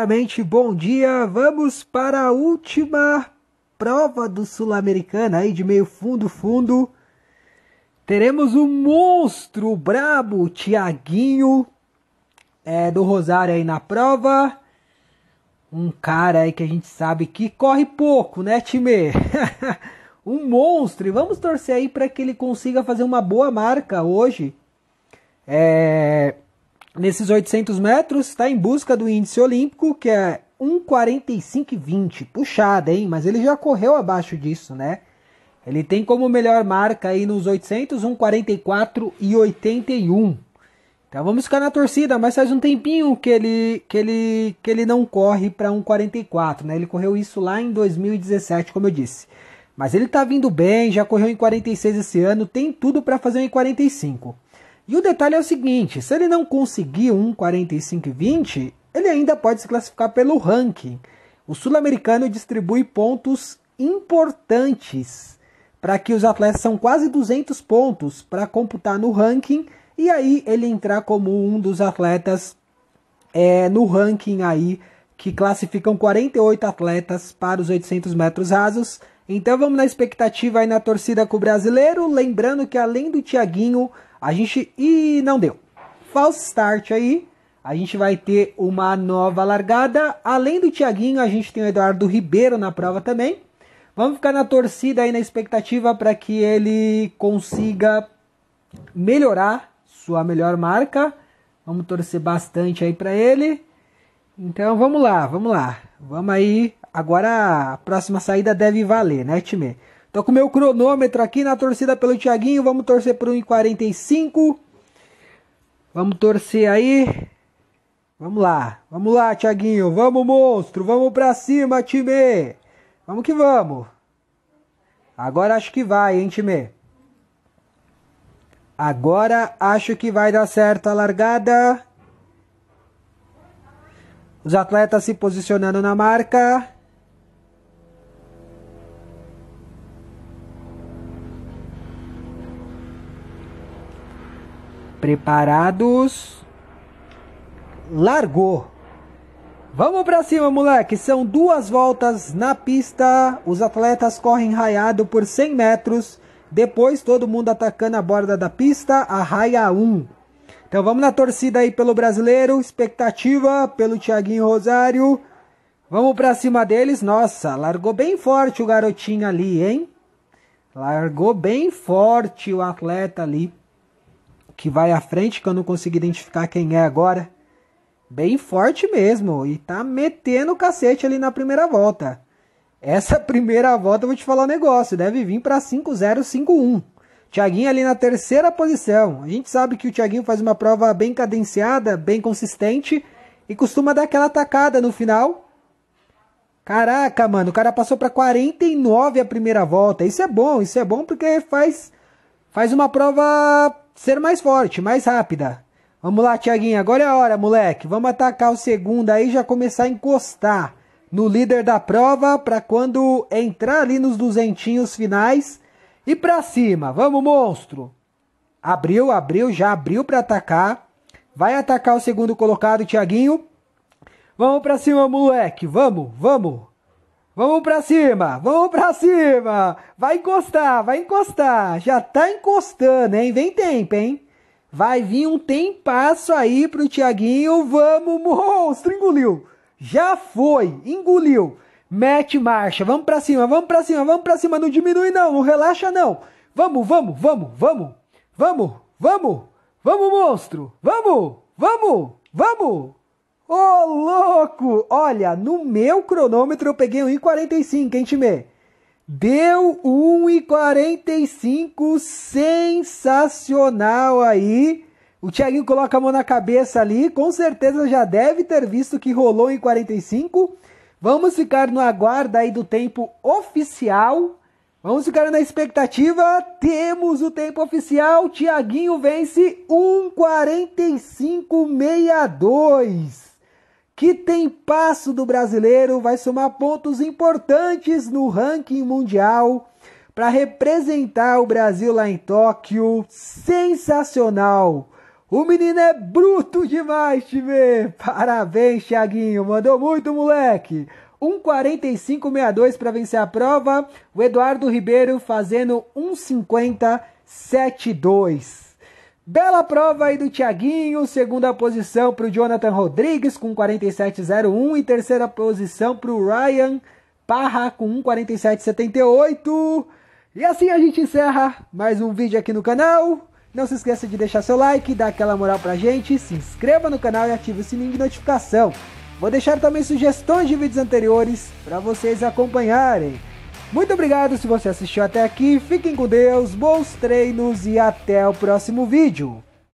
Primeiramente, bom dia. Vamos para a última prova do Sul-Americana aí de meio fundo fundo. Teremos um monstro brabo, Tiaguinho é, do Rosário aí na prova. Um cara aí que a gente sabe que corre pouco, né, time? um monstro. E vamos torcer aí para que ele consiga fazer uma boa marca hoje. É, nesses 800 metros, está em busca do índice olímpico, que é 1,45,20. Puxada, hein? Mas ele já correu abaixo disso, né? Ele tem como melhor marca aí nos 800, 1,44 e 81. Então vamos ficar na torcida, mas faz um tempinho que ele, que ele, que ele não corre para 1,44, né? Ele correu isso lá em 2017, como eu disse. Mas ele está vindo bem, já correu em 46 esse ano, tem tudo para fazer em 45. E o detalhe é o seguinte: se ele não conseguir um 45 e 20, ele ainda pode se classificar pelo ranking. O sul-americano distribui pontos importantes para que os atletas são quase 200 pontos para computar no ranking e aí ele entrar como um dos atletas é, no ranking aí que classificam 48 atletas para os 800 metros rasos. Então vamos na expectativa aí na torcida com o brasileiro, lembrando que além do Tiaguinho a gente. e não deu. False start aí. A gente vai ter uma nova largada. Além do Tiaguinho, a gente tem o Eduardo Ribeiro na prova também. Vamos ficar na torcida aí, na expectativa para que ele consiga melhorar sua melhor marca. Vamos torcer bastante aí para ele. Então vamos lá, vamos lá. Vamos aí. Agora a próxima saída deve valer, né, time? Tô com o meu cronômetro aqui na torcida pelo Thiaguinho. Vamos torcer por 1,45. Vamos torcer aí. Vamos lá. Vamos lá, Thiaguinho. Vamos, monstro. Vamos pra cima, time. Vamos que vamos. Agora acho que vai, hein, time. Agora acho que vai dar certo a largada. Os atletas se posicionando na marca. Preparados? Largou. Vamos para cima, moleque. São duas voltas na pista. Os atletas correm raiado por 100 metros. Depois todo mundo atacando a borda da pista. A raia 1. Então vamos na torcida aí pelo brasileiro. Expectativa pelo Thiaguinho Rosário. Vamos para cima deles. Nossa, largou bem forte o garotinho ali, hein? Largou bem forte o atleta ali que vai à frente, que eu não consigo identificar quem é agora. Bem forte mesmo. E tá metendo o cacete ali na primeira volta. Essa primeira volta eu vou te falar um negócio. Deve vir para 5051. Tiaguinho ali na terceira posição. A gente sabe que o Tiaguinho faz uma prova bem cadenciada, bem consistente. E costuma dar aquela tacada no final. Caraca, mano, o cara passou para 49 a primeira volta. Isso é bom, isso é bom porque faz faz uma prova ser mais forte, mais rápida. Vamos lá, Tiaguinho, agora é a hora, moleque. Vamos atacar o segundo aí e já começar a encostar no líder da prova para quando entrar ali nos duzentinhos finais e para cima. Vamos, monstro. Abriu, abriu, já abriu para atacar. Vai atacar o segundo colocado, Tiaguinho. Vamos para cima, moleque. Vamos, vamos. Vamos pra cima, vamos pra cima. Vai encostar, vai encostar. Já tá encostando, hein? Vem tempo, hein? Vai vir um tempasso aí pro Thiaguinho. Vamos, monstro, engoliu. Já foi, engoliu. Mete marcha, vamos pra cima, vamos pra cima, vamos pra cima. Não diminui não, não relaxa não. Vamos, vamos, vamos, vamos. Vamos, vamos. Vamos, monstro. Vamos, vamos, vamos. Ô, oh, louco! Olha, no meu cronômetro eu peguei 1,45, hein, Timê? Deu 1,45, sensacional aí. O Thiaguinho coloca a mão na cabeça ali, com certeza já deve ter visto que rolou 1,45. Vamos ficar no aguardo aí do tempo oficial. Vamos ficar na expectativa. Temos o tempo oficial. Thiaguinho vence 1:45:62 que tem passo do brasileiro, vai somar pontos importantes no ranking mundial para representar o Brasil lá em Tóquio. Sensacional! O menino é bruto demais, time! Parabéns, Thiaguinho! Mandou muito, moleque! 1,45,62 para vencer a prova. O Eduardo Ribeiro fazendo 1,50,72. Bela prova aí do Thiaguinho, segunda posição para o Jonathan Rodrigues com 47,01 e terceira posição para o Ryan Parra com 1,47,78. E assim a gente encerra mais um vídeo aqui no canal. Não se esqueça de deixar seu like, dar aquela moral pra gente, se inscreva no canal e ative o sininho de notificação. Vou deixar também sugestões de vídeos anteriores para vocês acompanharem. Muito obrigado se você assistiu até aqui, fiquem com Deus, bons treinos e até o próximo vídeo.